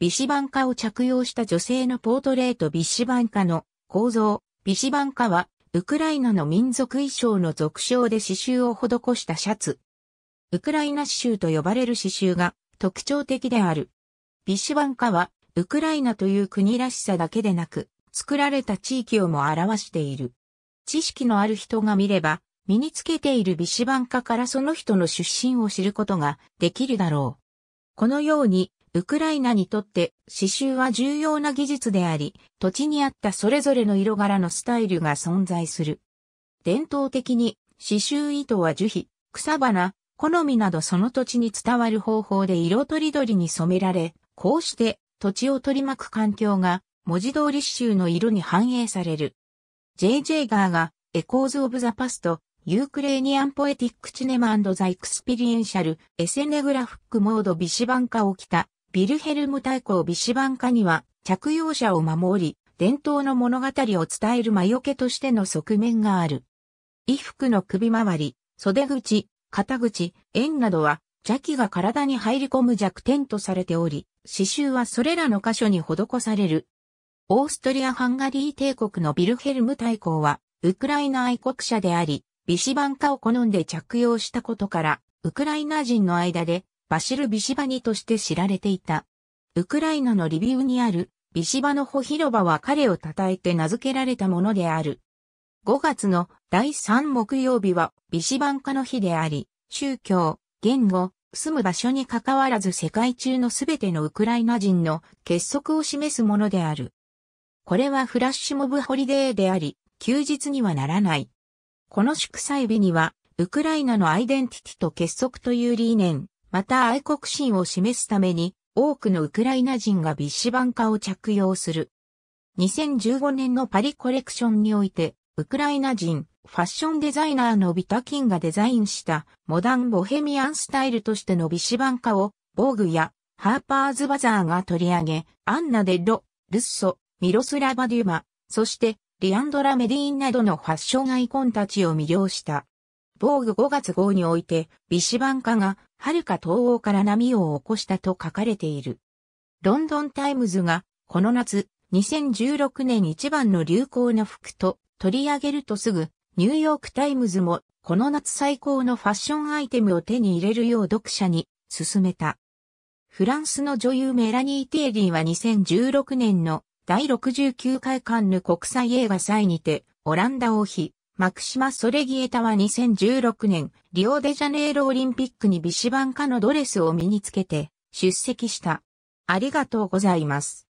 ビシバンカを着用した女性のポートレートビシバンカの構造。ビシバンカは、ウクライナの民族衣装の俗称で刺繍を施したシャツ。ウクライナ刺繍と呼ばれる刺繍が特徴的である。ビシバンカは、ウクライナという国らしさだけでなく、作られた地域をも表している。知識のある人が見れば、身につけているビシバンカからその人の出身を知ることができるだろう。このように、ウクライナにとって刺繍は重要な技術であり、土地に合ったそれぞれの色柄のスタイルが存在する。伝統的に刺繍糸は樹皮、草花、好みなどその土地に伝わる方法で色とりどりに染められ、こうして土地を取り巻く環境が文字通り刺繍の色に反映される。J.J. ガーがエコーズ・オブ・ザ・パスト、ユークレーニアン・ポエティック・チネマンド・ザ・エクスピリエンシャル、エセネグラフック・モード・ビシバンカを着たビルヘルム大公ビシバンカには着用者を守り、伝統の物語を伝える魔除けとしての側面がある。衣服の首回り、袖口、肩口、縁などは邪気が体に入り込む弱点とされており、刺繍はそれらの箇所に施される。オーストリア・ハンガリー帝国のビルヘルム大公は、ウクライナ愛国者であり、ビシバンカを好んで着用したことから、ウクライナ人の間でバシル・ビシバニとして知られていた。ウクライナのリビウにあるビシバの穂広場は彼を称えて名付けられたものである。5月の第3木曜日はビシバン化の日であり、宗教、言語、住む場所に関わらず世界中のすべてのウクライナ人の結束を示すものである。これはフラッシュモブホリデーであり、休日にはならない。この祝祭日には、ウクライナのアイデンティティと結束という理念、また愛国心を示すために多くのウクライナ人がビッシュバンカを着用する。2015年のパリコレクションにおいて、ウクライナ人、ファッションデザイナーのビタキンがデザインしたモダンボヘミアンスタイルとしてのビシバンカを、防具やハーパーズバザーが取り上げ、アンナ・デロ、ルッソ、ミロスラバ・デュマ、そしてリアンドラ・メディーンなどのファッションアイコンたちを魅了した。防具5月号において、ビシバンカが遥か東欧から波を起こしたと書かれている。ロンドンタイムズが、この夏、2016年一番の流行の服と取り上げるとすぐ、ニューヨークタイムズも、この夏最高のファッションアイテムを手に入れるよう読者に勧めた。フランスの女優メラニー・ティエリーは2016年の第69回カンヌ国際映画祭にて、オランダ王妃、マクシマ・ソレギエタは2016年、リオデジャネイロオリンピックにビシバンカのドレスを身につけて出席した。ありがとうございます。